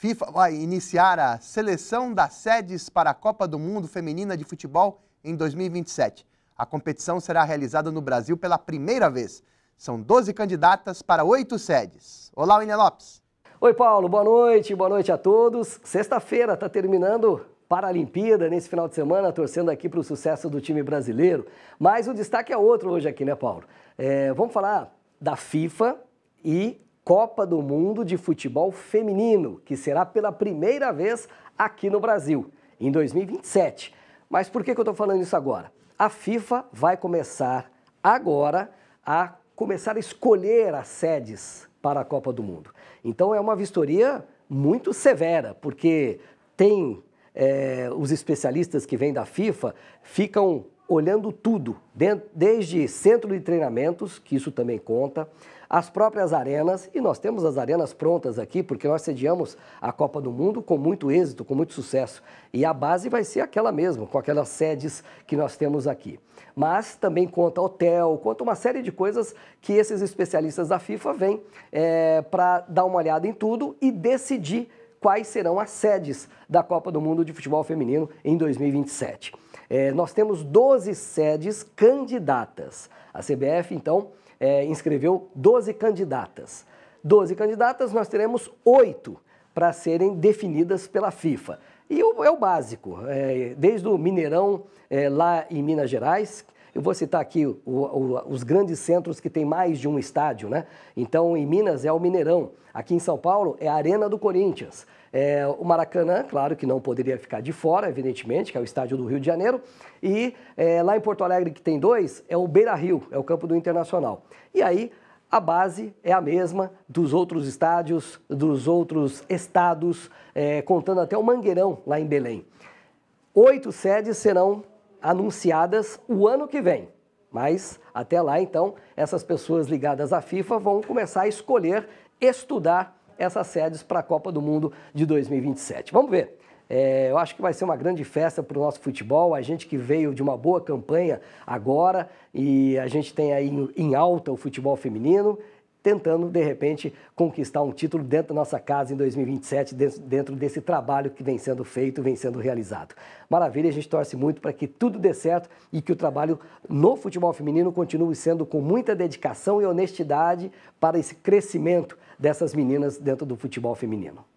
FIFA vai iniciar a seleção das sedes para a Copa do Mundo Feminina de Futebol em 2027. A competição será realizada no Brasil pela primeira vez. São 12 candidatas para oito sedes. Olá, William Lopes. Oi, Paulo. Boa noite. Boa noite a todos. Sexta-feira está terminando Paralimpíada nesse final de semana, torcendo aqui para o sucesso do time brasileiro. Mas o destaque é outro hoje aqui, né, Paulo? É, vamos falar da FIFA e Copa do Mundo de Futebol Feminino, que será pela primeira vez aqui no Brasil, em 2027. Mas por que, que eu estou falando isso agora? A FIFA vai começar agora a começar a escolher as sedes para a Copa do Mundo. Então é uma vistoria muito severa, porque tem é, os especialistas que vêm da FIFA ficam olhando tudo, desde centro de treinamentos, que isso também conta, as próprias arenas, e nós temos as arenas prontas aqui, porque nós sediamos a Copa do Mundo com muito êxito, com muito sucesso. E a base vai ser aquela mesmo, com aquelas sedes que nós temos aqui. Mas também conta hotel, conta uma série de coisas que esses especialistas da FIFA vêm é, eh, para dar uma olhada em tudo e decidir quais serão as sedes da Copa do Mundo de Futebol Feminino em 2027. É, nós temos 12 sedes candidatas. A CBF, então, é, inscreveu 12 candidatas. 12 candidatas, nós teremos oito para serem definidas pela FIFA. E é o básico, é, desde o Mineirão, é, lá em Minas Gerais, eu vou citar aqui o, o, os grandes centros que têm mais de um estádio, né? Então, em Minas é o Mineirão, aqui em São Paulo é a Arena do Corinthians. É, o Maracanã, claro que não poderia ficar de fora, evidentemente, que é o estádio do Rio de Janeiro. E é, lá em Porto Alegre, que tem dois, é o Beira Rio, é o campo do Internacional. E aí a base é a mesma dos outros estádios, dos outros estados, é, contando até o Mangueirão lá em Belém. Oito sedes serão anunciadas o ano que vem. Mas até lá, então, essas pessoas ligadas à FIFA vão começar a escolher estudar essas sedes para a Copa do Mundo de 2027. Vamos ver. É, eu acho que vai ser uma grande festa para o nosso futebol. A gente que veio de uma boa campanha agora e a gente tem aí em alta o futebol feminino tentando, de repente, conquistar um título dentro da nossa casa em 2027, dentro desse trabalho que vem sendo feito, vem sendo realizado. Maravilha, a gente torce muito para que tudo dê certo e que o trabalho no futebol feminino continue sendo com muita dedicação e honestidade para esse crescimento dessas meninas dentro do futebol feminino.